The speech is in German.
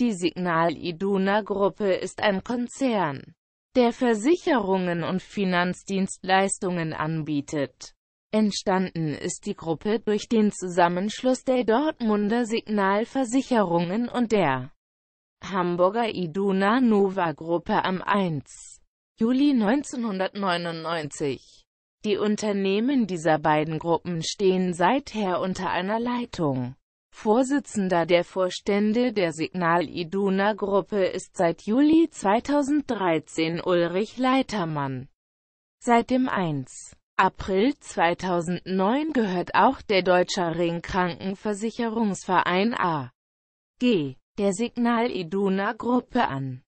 Die Signal Iduna Gruppe ist ein Konzern, der Versicherungen und Finanzdienstleistungen anbietet. Entstanden ist die Gruppe durch den Zusammenschluss der Dortmunder Signalversicherungen und der Hamburger Iduna Nova Gruppe am 1. Juli 1999. Die Unternehmen dieser beiden Gruppen stehen seither unter einer Leitung. Vorsitzender der Vorstände der Signal Iduna Gruppe ist seit Juli 2013 Ulrich Leitermann. Seit dem 1. April 2009 gehört auch der Deutsche Ringkrankenversicherungsverein AG der Signal Iduna Gruppe an.